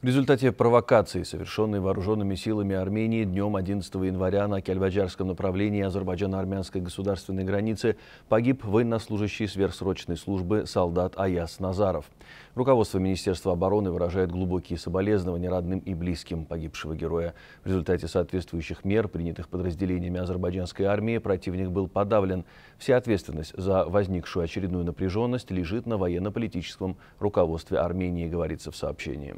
В результате провокации, совершенной вооруженными силами Армении днем 11 января на Кельбаджарском направлении азербайджано армянской государственной границы, погиб военнослужащий сверхсрочной службы солдат Аяс Назаров. Руководство Министерства обороны выражает глубокие соболезнования родным и близким погибшего героя. В результате соответствующих мер, принятых подразделениями азербайджанской армии, противник был подавлен. Вся ответственность за возникшую очередную напряженность лежит на военно-политическом руководстве Армении, говорится в сообщении.